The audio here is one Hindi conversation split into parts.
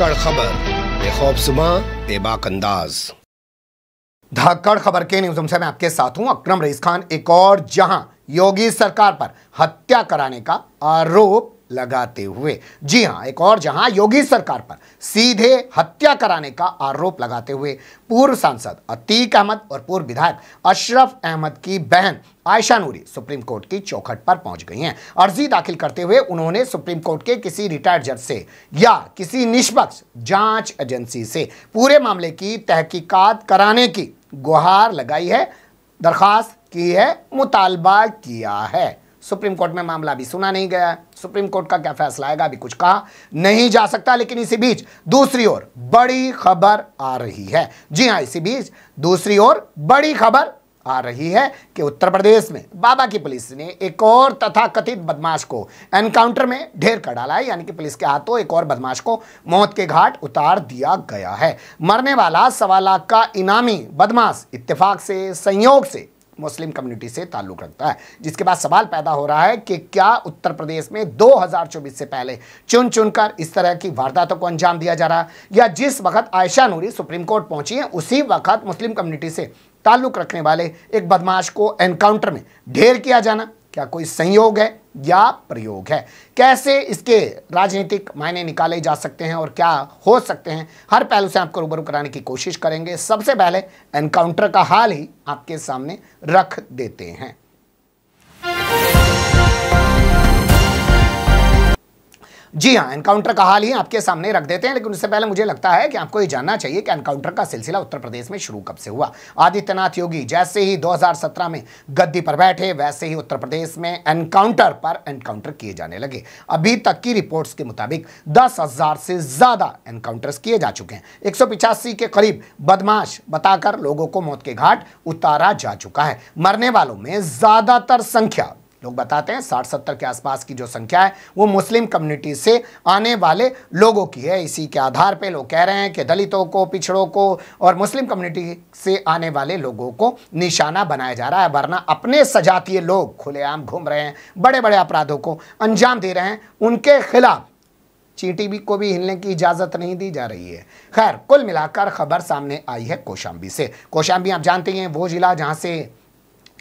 धाकड़ खबर सुबह बेबाक अंदाज धाकड़ खबर के न्यूज से मैं आपके साथ हूं अक्रम रईस खान एक और जहां योगी सरकार पर हत्या कराने का आरोप लगाते हुए जी हाँ एक और जहां योगी सरकार पर सीधे हत्या कराने का आरोप लगाते हुए पूर्व सांसद अतीक अहमद और पूर्व विधायक अशरफ अहमद की बहन आयशा नूरी सुप्रीम कोर्ट की चौखट पर पहुंच गई हैं अर्जी दाखिल करते हुए उन्होंने सुप्रीम कोर्ट के किसी रिटायर्ड जज से या किसी निष्पक्ष जांच एजेंसी से पूरे मामले की तहकीकात कराने की गुहार लगाई है दरखास्त की है मुतालबा किया है सुप्रीम कोर्ट में मामला भी सुना नहीं गया सुप्रीम कोर्ट का क्या फैसला आएगा अभी कुछ कहा नहीं जा सकता लेकिन इसी बीच दूसरी ओर बड़ी खबर आ रही है जी हाँ इसी बीच दूसरी ओर बड़ी खबर आ रही है कि उत्तर प्रदेश में बाबा की पुलिस ने एक और तथा कथित बदमाश को एनकाउंटर में ढेर कर डाला है यानी कि पुलिस के हाथों एक और बदमाश को मौत के घाट उतार दिया गया है मरने वाला सवा लाख का इनामी बदमाश इत्तेफाक से संयोग से मुस्लिम कम्युनिटी से ताल्लुक रखता है जिसके बाद सवाल पैदा हो रहा है कि क्या उत्तर प्रदेश में 2024 से पहले चुन चुनकर इस तरह की वारदातों को अंजाम दिया जा रहा है या जिस वक्त आयशा नूरी सुप्रीम कोर्ट पहुंची है उसी वक्त मुस्लिम कम्युनिटी से ताल्लुक रखने वाले एक बदमाश को एनकाउंटर में ढेर किया जाना क्या कोई संयोग है या प्रयोग है कैसे इसके राजनीतिक मायने निकाले जा सकते हैं और क्या हो सकते हैं हर पहलू से आपको रूबरू कराने की कोशिश करेंगे सबसे पहले एनकाउंटर का हाल ही आपके सामने रख देते हैं जी हाँ एनकाउंटर का हाल ही आपके सामने रख देते हैं लेकिन उससे पहले मुझे लगता है कि आपको ये जानना चाहिए कि एनकाउंटर का सिलसिला उत्तर प्रदेश में शुरू कब से हुआ आदित्यनाथ योगी जैसे ही 2017 में गद्दी पर बैठे वैसे ही उत्तर प्रदेश में एनकाउंटर पर एनकाउंटर किए जाने लगे अभी तक की रिपोर्ट्स के मुताबिक दस हजार से ज्यादा एनकाउंटर्स किए जा चुके हैं एक के करीब बदमाश बताकर लोगों को मौत के घाट उतारा जा चुका है मरने वालों में ज्यादातर संख्या लोग बताते हैं साठ सत्तर के आसपास की जो संख्या है वो मुस्लिम कम्युनिटी से आने वाले लोगों की है इसी के आधार पर लोग कह रहे हैं कि दलितों को पिछड़ों को और मुस्लिम कम्युनिटी से आने वाले लोगों को निशाना बनाया जा रहा है वरना अपने सजातीय लोग खुलेआम घूम रहे हैं बड़े बड़े अपराधों को अंजाम दे रहे हैं उनके खिलाफ चींटी भी को भी हिलने की इजाज़त नहीं दी जा रही है खैर कुल मिलाकर खबर सामने आई है कोशाम्बी से कोशाम्बी आप जानते हैं वो ज़िला जहाँ से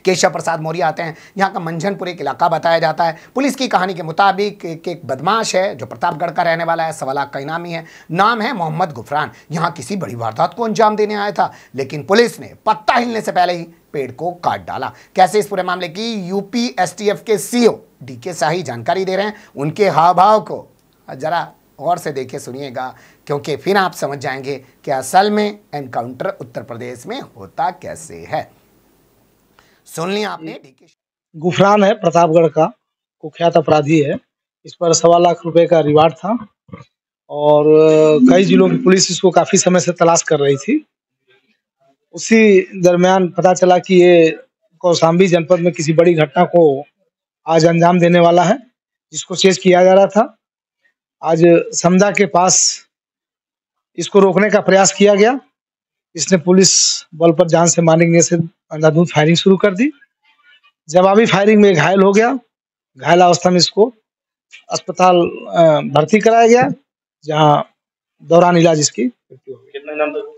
केशव प्रसाद मौर्य आते हैं यहाँ का मंझनपुर एक इलाका बताया जाता है पुलिस की कहानी के मुताबिक एक, एक बदमाश है जो प्रतापगढ़ का रहने वाला है सवा लाख का इनामी है नाम है मोहम्मद गुफरान यहाँ किसी बड़ी वारदात को अंजाम देने आया था लेकिन पुलिस ने पत्ता हिलने से पहले ही पेड़ को काट डाला कैसे इस पूरे मामले की यूपी एसटीएफ के सीओ के शाही जानकारी दे रहे हैं उनके हाव भाव को जरा गौर से देखिए सुनिएगा क्योंकि फिर आप समझ जाएंगे कि असल में एनकाउंटर उत्तर प्रदेश में होता कैसे है सुन लिया आपने गुफरान है प्रतापगढ़ का कुख्यात अपराधी है इस पर सवा लाख रुपए का रिवार्ड था और कई जिलों की पुलिस इसको काफी समय से तलाश कर रही थी उसी दरमियान पता चला कि ये कौशाम्बी जनपद में किसी बड़ी घटना को आज अंजाम देने वाला है जिसको चेज किया जा रहा था आज समदा के पास इसको रोकने का प्रयास किया गया इसने पुलिस बल पर जान से मारेंगे से अंधाधुंध फायरिंग शुरू कर दी जवाबी फायरिंग में घायल हो गया घायल अवस्था में इसको अस्पताल भर्ती कराया गया जहाँ दौरान इलाज इसकी मृत्यु हो गई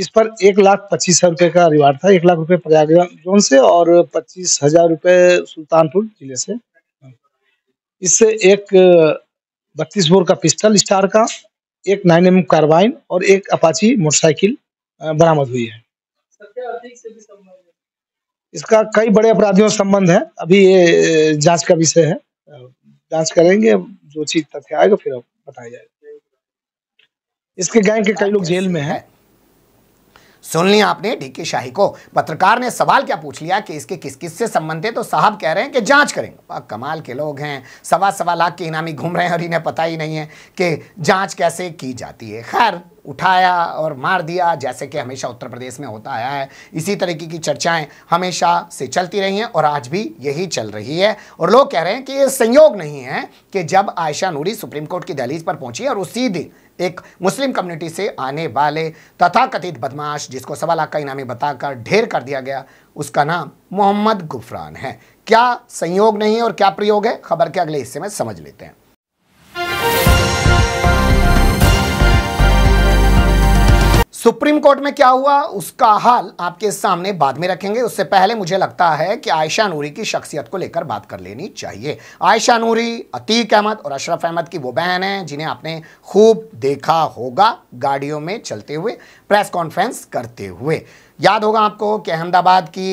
इस पर एक लाख पच्चीस हजार रुपये का रिवार्ड था एक लाख रुपये प्रयागराज जोन से और पच्चीस हजार रुपये सुल्तानपुर जिले से इससे एक बत्तीस बोर का पिस्टल स्टार का एक नाइन एम कार्बाइन और एक अपाची मोटरसाइकिल बरामद हुई है इसका कई बड़े अपराधियों से संबंध है अभी ये जांच का विषय है जांच करेंगे जो चीज तथ्य आएगा फिर बताया जाएगा इसके गैंग के कई लोग जेल में हैं सुन लिया आपने डीके शाही को पत्रकार ने सवाल क्या पूछ लिया कि इसके किस किस से संबंध है तो साहब कह रहे हैं कि जांच करेंगे कमाल के लोग हैं सवा सवा लाख के इनामी घूम रहे हैं और इन्हें पता ही नहीं है कि जांच कैसे की जाती है खैर उठाया और मार दिया जैसे कि हमेशा उत्तर प्रदेश में होता आया है इसी तरीके की चर्चाएं हमेशा से चलती रही हैं और आज भी यही चल रही है और लोग कह रहे हैं कि ये संयोग नहीं है कि जब आयशा नूरी सुप्रीम कोर्ट की दहलीज पर पहुंची और उसी दिन एक मुस्लिम कम्युनिटी से आने वाले तथाकथित बदमाश जिसको सवा लाख का इनामी बताकर ढेर कर दिया गया उसका नाम मोहम्मद गुफरान है क्या संयोग नहीं और क्या प्रयोग है खबर के अगले हिस्से में समझ लेते हैं सुप्रीम कोर्ट में क्या हुआ उसका हाल आपके सामने बाद में रखेंगे उससे पहले मुझे लगता है कि आयशा नूरी की शख्सियत को लेकर बात कर लेनी चाहिए आयशा नूरी अतीक अहमद और अशरफ अहमद की वो बहन है जिन्हें आपने खूब देखा होगा गाड़ियों में चलते हुए प्रेस कॉन्फ्रेंस करते हुए याद होगा आपको कि अहमदाबाद की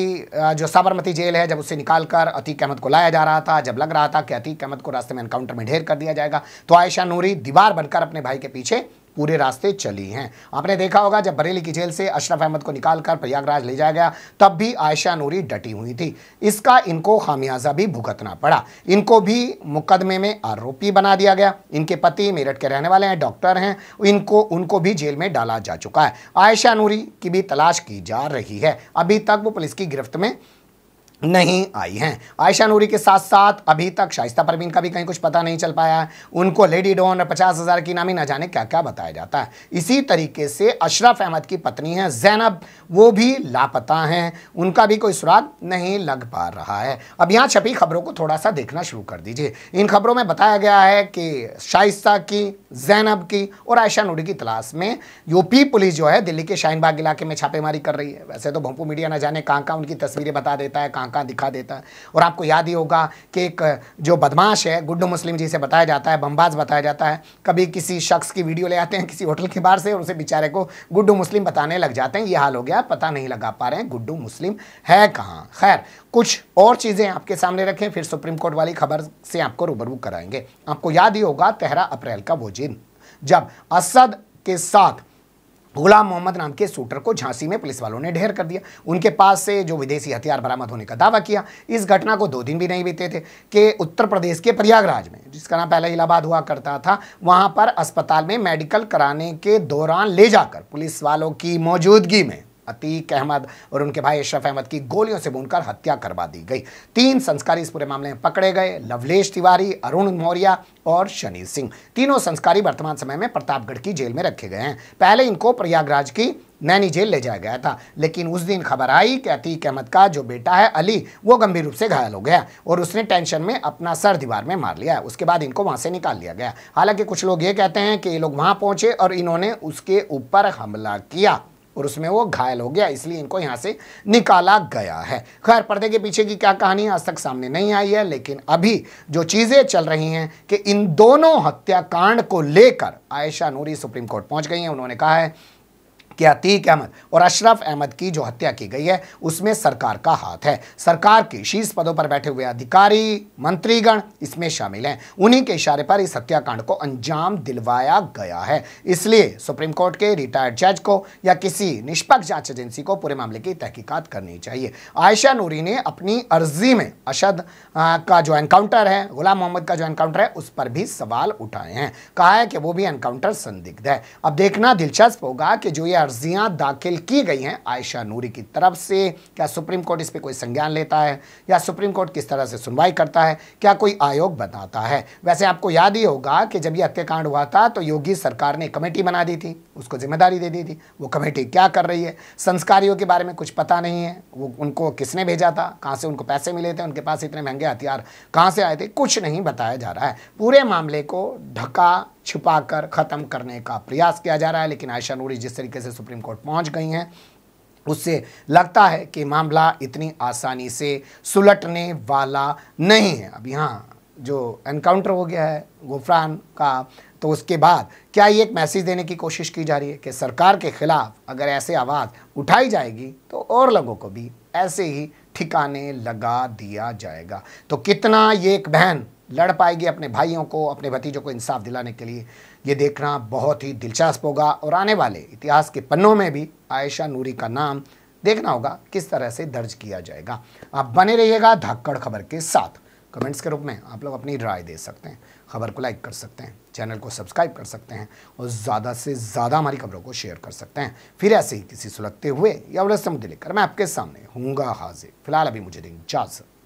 जो साबरमती जेल है जब उसे निकाल कर अतीक अहमद को लाया जा रहा था जब लग रहा था कि अतीक अहमद को रास्ते में एनकाउंटर में ढेर कर दिया जाएगा तो आयशा नूरी दीवार बनकर अपने भाई के पीछे पूरे रास्ते चली हैं आपने देखा होगा जब बरेली की जेल से अशरफ अहमद को निकालकर प्रयागराज ले जाया गया तब भी आयशा नूरी डटी हुई थी इसका इनको खामियाजा भी भुगतना पड़ा इनको भी मुकदमे में आरोपी बना दिया गया इनके पति मेरठ के रहने वाले हैं डॉक्टर हैं इनको उनको भी जेल में डाला जा चुका है आयशा नूरी की भी तलाश की जा रही है अभी तक वो पुलिस की गिरफ्त में नहीं आई हैं आयशा नूरी के साथ साथ अभी तक शाइस्ता परवीन का भी कहीं कुछ पता नहीं चल पाया है उनको लेडी डॉन और पचास हज़ार की नामी ना जाने क्या क्या बताया जाता है इसी तरीके से अशरफ अहमद की पत्नी है जैनब वो भी लापता हैं उनका भी कोई सुराग नहीं लग पा रहा है अब यहाँ छपी खबरों को थोड़ा सा देखना शुरू कर दीजिए इन खबरों में बताया गया है कि शाइस्ता की जैनब की और आयशा नूरी की तलाश में यूपी पुलिस जो है दिल्ली के शाहीनबाग इलाके में छापेमारी कर रही है वैसे तो भोंपू मीडिया ना जाने कहाँ कहाँ उनकी तस्वीरें बता देता है कहाँ कहाँ दिखा देता है और आपको याद ही होगा कि एक जो बदमाश है गुड्डू मुस्लिम जी से बताया जाता है बमबाज बताया जाता है कभी किसी शख्स की वीडियो ले आते हैं किसी होटल के बाहर से और उसे बेचारे को गुड्डू मुस्लिम बताने लग जाते हैं ये हाल हो गया पता नहीं लगा पा रहे हैं गुड्डू मुस्लिम है कहाँ खैर कुछ और चीज़ें आपके सामने रखें फिर सुप्रीम कोर्ट वाली खबर से आपको रूबरू कराएंगे आपको याद ही होगा तेरह अप्रैल का वो दिन जब असद के साथ गुलाम मोहम्मद नाम के शूटर को झांसी में पुलिस वालों ने ढेर कर दिया उनके पास से जो विदेशी हथियार बरामद होने का दावा किया इस घटना को दो दिन भी नहीं बीते थे कि उत्तर प्रदेश के प्रयागराज में जिसका नाम पहले इलाहाबाद हुआ करता था वहाँ पर अस्पताल में मेडिकल कराने के दौरान ले जाकर पुलिस वालों की मौजूदगी में अतीक अहमद और उनके भाई अशरफ अहमद की गोलियों से बुनकर हत्या करवा दी गई तीन संस्कारी इस पूरे मामले में पकड़े गए लवलेश तिवारी अरुण मौर्य और शनि सिंह तीनों संस्कारी वर्तमान समय में प्रतापगढ़ की जेल में रखे गए हैं पहले इनको प्रयागराज की नैनी जेल ले जाया गया था लेकिन उस दिन खबर आई कि अतीक अहमद का जो बेटा है अली वो गंभीर रूप से घायल हो गया और उसने टेंशन में अपना सर दीवार में मार लिया उसके बाद इनको वहाँ से निकाल लिया गया हालांकि कुछ लोग ये कहते हैं कि ये लोग वहाँ पहुँचे और इन्होंने उसके ऊपर हमला किया और उसमें वो घायल हो गया इसलिए इनको यहाँ से निकाला गया है खैर पर्दे के पीछे की क्या कहानी आज तक सामने नहीं आई है लेकिन अभी जो चीज़ें चल रही हैं कि इन दोनों हत्याकांड को लेकर आयशा नूरी सुप्रीम कोर्ट पहुँच गई हैं उन्होंने कहा है कि अतीक अहमद और अशरफ अहमद की जो हत्या की गई है उसमें सरकार का हाथ है सरकार के शीर्ष पदों पर बैठे हुए अधिकारी मंत्रीगण इसमें शामिल हैं उन्हीं के इशारे पर इस हत्याकांड को अंजाम दिलवाया गया है इसलिए सुप्रीम कोर्ट के रिटायर्ड जज को या किसी निष्पक्ष जांच एजेंसी को पूरे मामले की तहकीकत करनी चाहिए आयशा नूरी ने अपनी अर्जी में अशद का जो एनकाउंटर है गुलाम मोहम्मद का जो एनकाउंटर है उस पर भी सवाल उठाए हैं कहा है कि वो भी एनकाउंटर संदिग्ध है अब देखना दिलचस्प होगा कि जो ये अर्जियां दाखिल की गई हैं आयशा नूरी की तरफ से क्या सुप्रीम कोर्ट इस पर कोई संज्ञान लेता है या सुप्रीम कोर्ट किस तरह से सुनवाई करता है क्या कोई आयोग बनाता है वैसे आपको याद ही होगा कि जब ये हत्याकांड हुआ था तो योगी सरकार ने कमेटी बना दी थी उसको जिम्मेदारी दे दी थी वो कमेटी क्या कर रही है संस्कारियों के बारे में कुछ पता नहीं है वो उनको किसने भेजा था कहाँ से उनको पैसे मिले थे उनके पास इतने महंगे हथियार कहाँ से आए थे कुछ नहीं बताया जा रहा है पूरे मामले को ढका छिपाकर ख़त्म करने का प्रयास किया जा रहा है लेकिन आयशा नूरी जिस तरीके से सुप्रीम कोर्ट पहुंच गई हैं उससे लगता है कि मामला इतनी आसानी से सुलटने वाला नहीं है अब यहाँ जो एनकाउंटर हो गया है गुफरान का तो उसके बाद क्या ये एक मैसेज देने की कोशिश की जा रही है कि सरकार के ख़िलाफ़ अगर ऐसे आवाज़ उठाई जाएगी तो और लोगों को भी ऐसे ही ठिकाने लगा दिया जाएगा तो कितना ये एक बहन लड़ पाएगी अपने भाइयों को अपने भतीजों को इंसाफ दिलाने के लिए ये देखना बहुत ही दिलचस्प होगा और आने वाले इतिहास के पन्नों में भी आयशा नूरी का नाम देखना होगा किस तरह से दर्ज किया जाएगा आप बने रहिएगा धाकड़ खबर के साथ कमेंट्स के रूप में आप लोग अपनी राय दे सकते हैं खबर को लाइक कर सकते हैं चैनल को सब्सक्राइब कर सकते हैं और ज़्यादा से ज़्यादा हमारी खबरों को शेयर कर सकते हैं फिर ऐसे ही किसी सुलगते हुए या उलझते मुद्दे लेकर मैं आपके सामने हूँगा हाजिर फिलहाल अभी मुझे दें इजाज़त